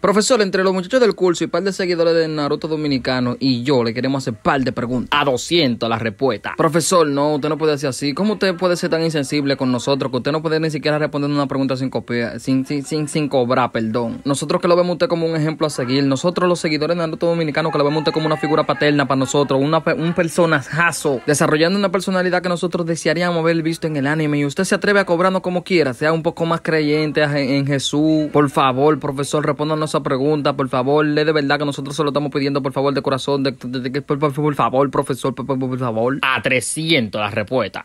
Profesor, entre los muchachos del curso y par de seguidores de Naruto Dominicano y yo le queremos hacer par de preguntas. A 200 la respuesta. Profesor, no, usted no puede ser así. ¿Cómo usted puede ser tan insensible con nosotros que usted no puede ni siquiera responder una pregunta sin, copiar sin, sin, cobrar, perdón? Nosotros que lo vemos usted como un ejemplo a seguir, nosotros los seguidores de Naruto Dominicano que lo vemos usted como una figura paterna para nosotros, una, un personajazo, desarrollando una personalidad que nosotros desearíamos haber visto en el anime y usted se atreve a cobrarnos como quiera, sea un poco más creyente en Jesús. Por favor, profesor, respóndanos esa pregunta, por favor. le de verdad que nosotros se lo estamos pidiendo, por favor, de corazón. De, por, favor, profesor, por, favor. A 300 la respuesta.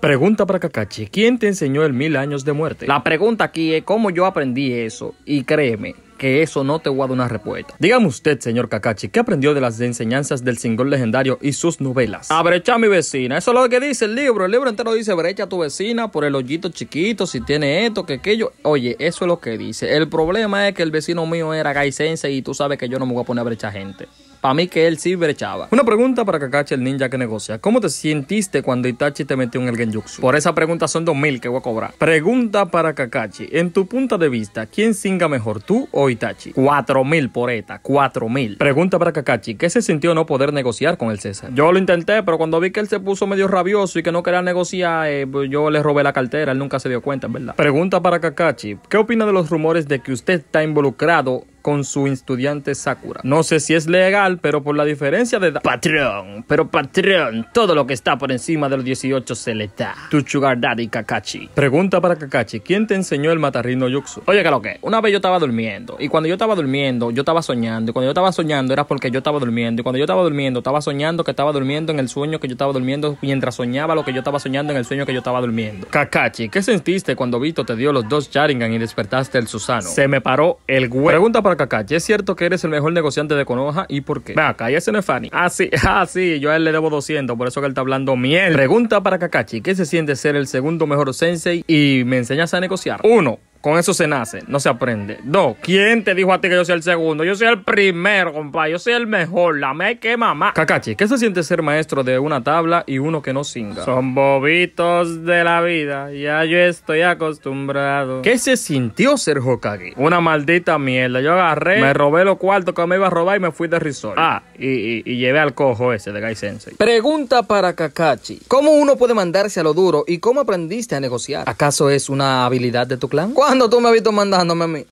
Pregunta para Kakachi, ¿quién te enseñó el mil años de muerte? La pregunta aquí es cómo yo aprendí eso. Y créeme, que eso no te voy a dar una respuesta. Dígame usted, señor Kakachi, ¿qué aprendió de las enseñanzas del singor legendario y sus novelas? A mi vecina. Eso es lo que dice el libro. El libro entero dice brecha a tu vecina por el hoyito chiquito, si tiene esto, que aquello. Oye, eso es lo que dice. El problema es que el vecino mío era gaisense y tú sabes que yo no me voy a poner a brecha gente. Para mí que él sí brechaba. Una pregunta para Kakashi, el ninja que negocia. ¿Cómo te sentiste cuando Itachi te metió en el genjutsu? Por esa pregunta son 2000 que voy a cobrar. Pregunta para Kakashi. En tu punto de vista, ¿quién singa mejor, tú o Itachi? 4000 por ETA, 4000. Pregunta para Kakashi. ¿Qué se sintió no poder negociar con el César? Yo lo intenté, pero cuando vi que él se puso medio rabioso y que no quería negociar, eh, pues yo le robé la cartera. Él nunca se dio cuenta, ¿verdad? Pregunta para Kakashi. ¿Qué opina de los rumores de que usted está involucrado con su estudiante Sakura. No sé si es legal, pero por la diferencia de edad. Patrón, pero patrón, todo lo que está por encima de los 18 se le da. Tu sugar daddy Kakashi. Pregunta para Kakashi, ¿quién te enseñó el matarrino yuxu? Oye, que lo que, una vez yo estaba durmiendo, y cuando yo estaba durmiendo, yo estaba soñando, y cuando yo estaba soñando era porque yo estaba durmiendo, y cuando yo estaba durmiendo, estaba soñando que estaba durmiendo en el sueño que yo estaba durmiendo, mientras soñaba lo que yo estaba soñando en el sueño que yo estaba durmiendo. Kakashi, ¿qué sentiste cuando Vito te dio los dos Sharingan y despertaste el Susano? Se me paró el Pregunta para Kakachi, Es cierto que eres el mejor negociante de Konoha y por qué. Ve acá, ese no es Fanny. Ah, sí, ah, sí, yo a él le debo 200, por eso que él está hablando miel. Pregunta para Kakachi: ¿Qué se siente ser el segundo mejor sensei y me enseñas a negociar? Uno. Con eso se nace, no se aprende. No, ¿quién te dijo a ti que yo soy el segundo? Yo soy el primero, compadre. Yo soy el mejor. La me que mamá. Kakachi, ¿qué se siente ser maestro de una tabla y uno que no singa? Son bobitos de la vida. Ya yo estoy acostumbrado. ¿Qué se sintió ser Hokage? Una maldita mierda. Yo agarré, me robé lo cuarto que me iba a robar y me fui de risor. Ah, y, llevé al cojo ese de Gai Sensei. Pregunta para Kakachi. ¿Cómo uno puede mandarse a lo duro y cómo aprendiste a negociar? ¿Acaso es una habilidad de tu clan? ¿Cuándo tú me has visto mandándome a mí?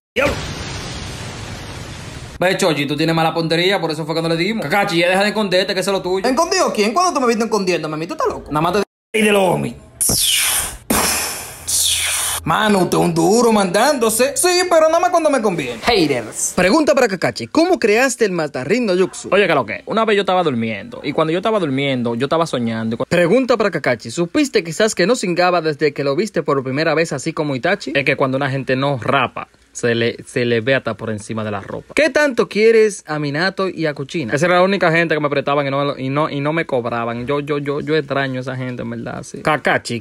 Ve, Chochi, tú tienes mala puntería, por eso fue cuando le dimos. Cacachi, ya deja de esconderte, que es lo tuyo. ¿Escondido quién? ¿Cuándo tú me visto escondiéndome a mí? ¿Tú estás loco? Nada más te... Y de los homies. Mano, usted es un duro mandándose. Sí, pero nada más cuando me conviene. Haters. Pregunta para Kakachi, ¿cómo creaste el matarrín no Yuxu? Oye, que lo que, una vez yo estaba durmiendo, y cuando yo estaba durmiendo, yo estaba soñando. Pregunta para Kakachi, ¿supiste quizás que no singaba desde que lo viste por primera vez así como Itachi? Es que cuando una gente no rapa, se le, se ve hasta por encima de la ropa. ¿Qué tanto quieres a Minato y a Cuchina? Esa era la única gente que me prestaban y no, y no, y no me cobraban. Yo, yo, yo, yo extraño a esa gente, en verdad. Sí.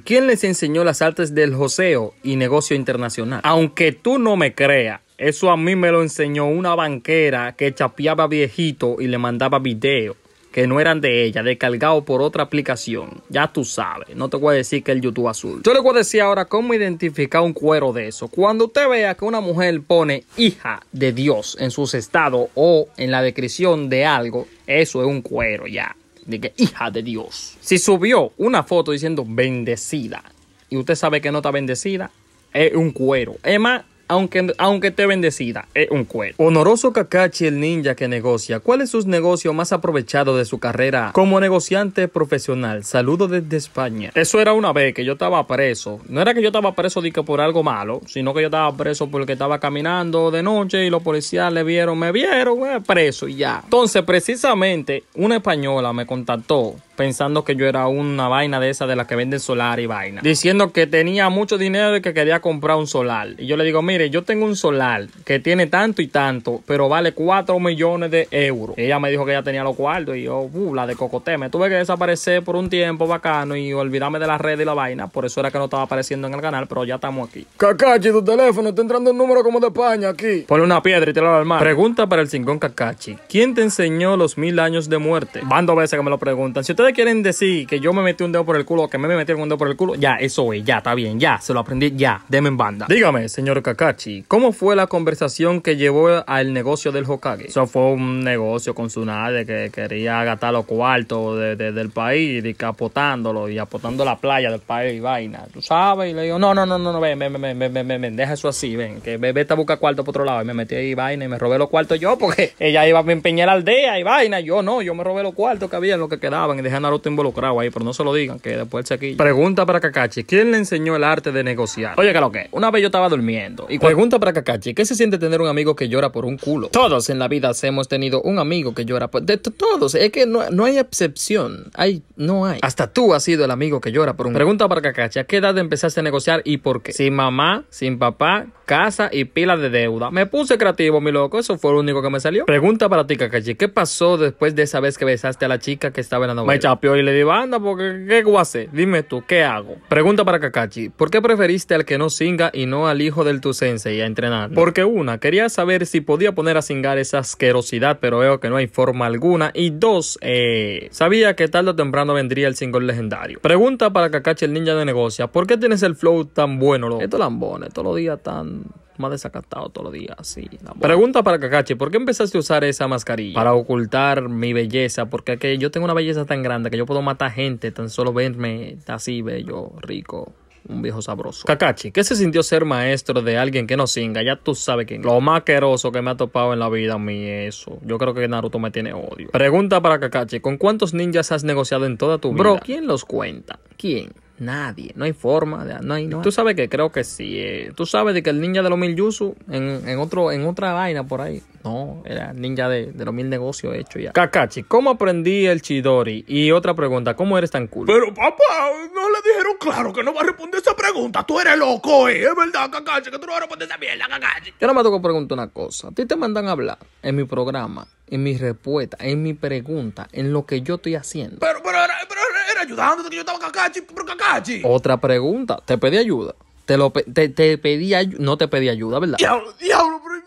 ¿quién les enseñó las artes del joseo y negocio internacional? Aunque tú no me creas. Eso a mí me lo enseñó una banquera que chapeaba viejito y le mandaba video que no eran de ella, descargado por otra aplicación. Ya tú sabes, no te voy a decir que el YouTube azul. Yo le voy a decir ahora cómo identificar un cuero de eso. Cuando usted vea que una mujer pone hija de Dios en sus estados o en la descripción de algo, eso es un cuero ya. De que hija de Dios. Si subió una foto diciendo bendecida y usted sabe que no está bendecida, es un cuero. Es más, aunque, aunque te bendecida. Es un cuero Honoroso Kakachi el ninja que negocia. ¿Cuál es su negocio más aprovechado de su carrera como negociante profesional? Saludo desde España. Eso era una vez que yo estaba preso. No era que yo estaba preso por algo malo, sino que yo estaba preso porque estaba caminando de noche y los policías le vieron, me vieron, eh, preso y ya. Entonces, precisamente, una española me contactó pensando que yo era una vaina de esa de las que venden solar y vaina, diciendo que tenía mucho dinero y que quería comprar un solar. Y yo le digo, mire, yo tengo un solar que tiene tanto y tanto, pero vale 4 millones de euros. ella me dijo que ya tenía los cuartos y yo, uh, la de cocoté. me tuve que desaparecer por un tiempo bacano y olvidarme de la red y la vaina, por eso era que no estaba apareciendo en el canal, pero ya estamos aquí. Cacachi, tu teléfono está entrando un número como de España aquí. Ponle una piedra y te lo al mar. Pregunta para el Singón Cacachi, ¿quién te enseñó los mil años de muerte? Van dos veces que me lo preguntan. Si ustedes quieren decir que yo me metí un dedo por el culo que me metieron un dedo por el culo, ya, eso es, ya, está bien, ya, se lo aprendí, ya, deme en banda. Dígame, señor Kakachi, ¿cómo fue la conversación que llevó al negocio del Hokage? Eso fue un negocio con su nadie que quería agatar los cuartos de, del país y capotándolo y apotando la playa del país y vaina, tú sabes, y le digo, no, no, no, no, no ven, ven, ven, ven, ven, ven, deja eso así, ven, que vete a buscar cuartos por otro lado y me metí ahí vaina y me robé los cuartos yo porque ella iba a empeñar la aldea y vaina, yo no, yo me robé los cuartos que había lo que quedaban y dejé a Naruto involucrado ahí, pero no se lo digan, que después se aquí. Pregunta para Kakashi, ¿quién le enseñó el arte de negociar? Oye, que lo que, una vez yo estaba durmiendo. Y Pregunta para Kakashi, ¿qué se siente tener un amigo que llora por un culo? Todos en la vida hemos tenido un amigo que llora por... De todos, es que no, hay excepción, hay, no hay. Hasta tú has sido el amigo que llora por un... Pregunta para Kakashi, ¿a qué edad empezaste a negociar y por qué? Sin mamá, sin papá, casa y pila de deuda. Me puse creativo, mi loco, eso fue lo único que me salió. Pregunta para ti, Kakashi, ¿qué pasó después de esa vez que besaste a la chica que estaba en la novela? peor y le digo, anda, porque qué guase, dime tú, ¿qué hago? Pregunta para Kakashi, ¿por qué preferiste al que no singa y no al hijo del tu sensei a entrenar? Porque una, quería saber si podía poner a singar esa asquerosidad, pero veo que no hay forma alguna. Y dos, eh, sabía que tarde o temprano vendría el single legendario. Pregunta para Kakashi, el ninja de negocia, ¿por qué tienes el flow tan bueno? Loco? Estos lambones, todos los días tan más desacatado todos los días. así Pregunta para kakashi ¿por qué empezaste a usar esa mascarilla? Para ocultar mi belleza, porque yo tengo una belleza tan grande que yo puedo matar gente tan solo verme así bello, rico. Un viejo sabroso. Kakachi, ¿qué se sintió ser maestro de alguien que no singa? Ya tú sabes quién. Lo más queroso que me ha topado en la vida, mí eso. Yo creo que Naruto me tiene odio. Pregunta para Kakachi, ¿con cuántos ninjas has negociado en toda tu vida? Bro, ¿quién los cuenta? ¿Quién? Nadie, no hay forma, de, no hay... Tú sabes que creo que sí, eh, tú sabes de que el ninja de los mil yusu en, en, otro, en otra vaina por ahí, no, era el ninja de, los mil negocios hecho ya. Kakachi, ¿cómo aprendí el Chidori? Y otra pregunta, ¿cómo eres tan cool? Pero papá, no le dijeron claro que no va a responder esa pregunta, tú eres loco, eh. es verdad Kakachi, que tú no vas a responder esa mierda Kakachi. Yo no me tengo que preguntar una cosa, a ti te mandan a hablar en mi programa, en mi respuesta, en mi pregunta, en lo que yo estoy haciendo. Pero, pero, pero ayudando que yo estaba pero Otra pregunta, ¿te pedí ayuda? Te, lo, te, pedí no te pedí ayuda, ¿verdad? Diablo, diablo, pero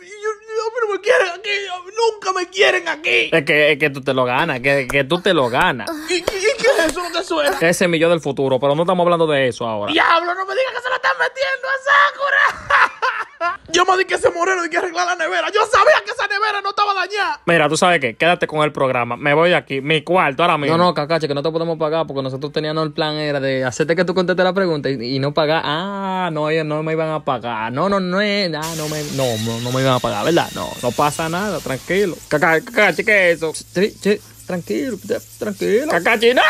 me quieren aquí, nunca me quieren aquí. Es que, es que tú te lo ganas, que, que tú te lo ganas. ¿Y, qué es eso? ¿No te suena? Ese es del futuro, pero no estamos hablando de eso ahora. Diablo, no me digas que se lo están metiendo a Sakura. Yo me di que ese moreno y que arreglar la nevera. Yo sabía que esa nevera no estaba dañada. Mira, tú sabes qué, quédate con el programa. Me voy aquí, mi cuarto ahora mismo. No, no, cacache, que no te podemos pagar porque nosotros teníamos el plan era de hacerte que tú contestes la pregunta y, no pagar. Ah, no, ellos no me iban a pagar. No, no, no es, ah, no, me, no, no, me iban a pagar, ¿verdad? No, no pasa nada, tranquilo. Cacache, cacache, ¿qué es eso? Tranquilo, tranquilo. Cacache, no.